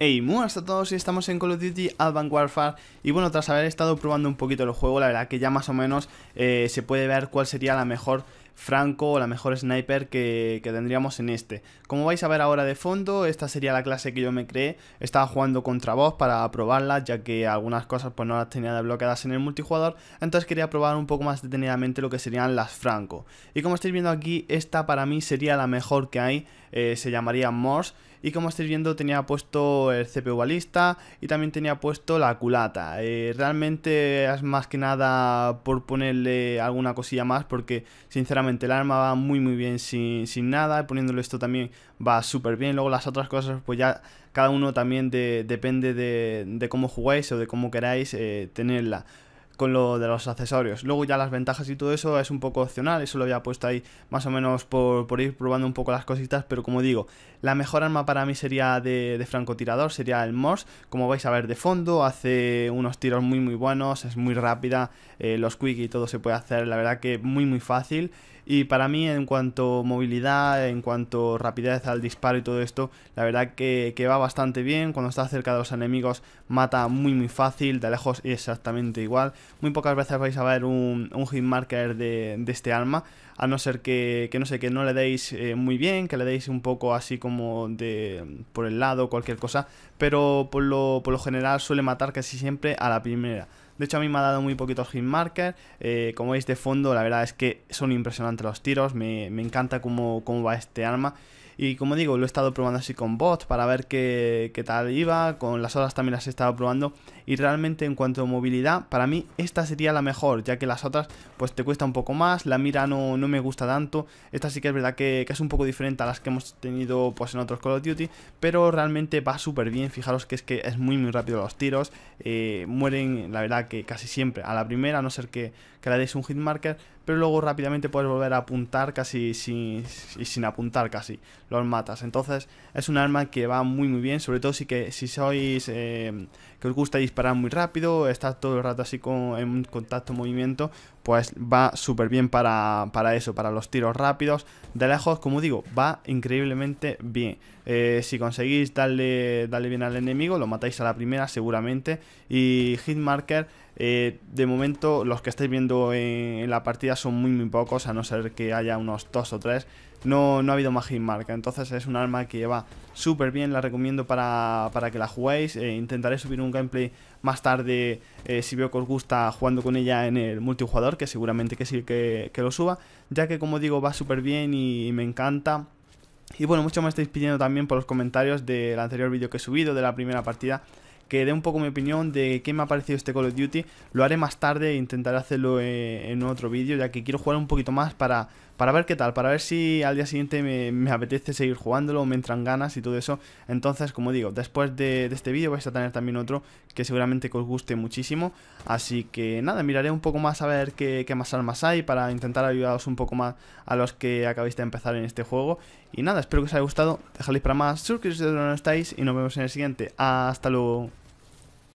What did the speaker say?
Hey, muy buenas a todos y estamos en Call of Duty Advanced Warfare Y bueno, tras haber estado probando un poquito el juego, la verdad que ya más o menos eh, se puede ver cuál sería la mejor franco o la mejor sniper que, tendríamos en este Como vais a ver ahora de fondo, esta sería la clase que yo me creé Estaba jugando contra vos para probarla, ya que algunas cosas pues no las tenía desbloqueadas en el multijugador Entonces quería probar un poco más detenidamente lo que serían las franco Y como estáis viendo aquí, esta para mí sería la mejor que hay eh, Se llamaría Morse y como estáis viendo tenía puesto el CPU balista y también tenía puesto la culata. Eh, realmente es más que nada por ponerle alguna cosilla más porque sinceramente el arma va muy muy bien sin, nada, poniéndole esto también va súper bien. Luego las otras cosas pues ya cada uno también depende de, cómo jugáis o de cómo queráis eh, tenerla con lo de los accesorios. Luego ya las ventajas y todo eso es un poco opcional, eso lo había puesto ahí más o menos por, ir probando un poco las cositas, pero como digo, la mejor arma para mí sería de, francotirador, sería el Morse, como vais a ver de fondo, hace unos tiros muy muy buenos, es muy rápida, eh, los quick y todo se puede hacer, la verdad que muy muy fácil. Y para mí, en cuanto movilidad, en cuanto rapidez al disparo y todo esto, la verdad que, que, va bastante bien. Cuando está cerca de los enemigos, mata muy, muy fácil. De lejos, exactamente igual muy pocas veces vais a ver un, un hitmarker de, este arma, a no ser que, no sé, que no le deis eh, muy bien, que le deis un poco así como de por el lado, cualquier cosa, pero por lo, por lo general suele matar casi siempre a la primera. De hecho, a mí me ha dado muy poquitos hit Eh, como veis de fondo, la verdad es que son impresionantes los tiros. Me, encanta cómo, cómo va este arma. Y como digo, lo he estado probando así con bots para ver qué, tal iba. Con las otras también las he estado probando. Y realmente en cuanto a movilidad, para mí esta sería la mejor. Ya que las otras pues te cuesta un poco más. La mira no, no me gusta tanto. Esta sí que es verdad que, es un poco diferente a las que hemos tenido pues en otros Call of Duty. Pero realmente va súper bien. Fijaros que es que es muy muy rápido los tiros. Eh, mueren la verdad que casi siempre a la primera, a no ser que, le deis un marker, pero luego rápidamente puedes volver a apuntar casi sin, sin apuntar casi, los matas. Entonces es un arma que va muy muy bien, sobre todo si, que, si sois eh, que os gusta disparar muy rápido, estás todo el rato así con, en contacto, movimiento, pues va súper bien para, para, eso, para los tiros rápidos. De lejos, como digo, va increíblemente bien. Eh, si conseguís darle, darle bien al enemigo, lo matáis a la primera seguramente. Y Hitmarker eh, de momento, los que estáis viendo en, la partida son muy, muy pocos, a no ser que haya unos 2 o 3. No, no ha habido más marca, entonces es un arma que va súper bien, la recomiendo para, que la juguéis. Eh, intentaré subir un gameplay más tarde, eh, si veo que os gusta, jugando con ella en el multijugador, que seguramente que sí que, que lo suba, ya que como digo, va súper bien y, y me encanta. Y bueno, mucho me estáis pidiendo también por los comentarios del anterior vídeo que he subido, de la primera partida que dé un poco mi opinión de qué me ha parecido este Call of Duty. Lo haré más tarde, intentaré hacerlo eh, en otro vídeo, ya que quiero jugar un poquito más para, para ver qué tal, para ver si al día siguiente me, apetece seguir jugándolo, me entran ganas y todo eso. Entonces, como digo, después de, este vídeo vais a tener también otro que seguramente que os guste muchísimo. Así que nada, miraré un poco más a ver qué, más armas hay para intentar ayudaros un poco más a los que acabéis de empezar en este juego. Y nada, espero que os haya gustado, dejadle para más, suscribiros si no estáis y nos vemos en el siguiente. Hasta luego.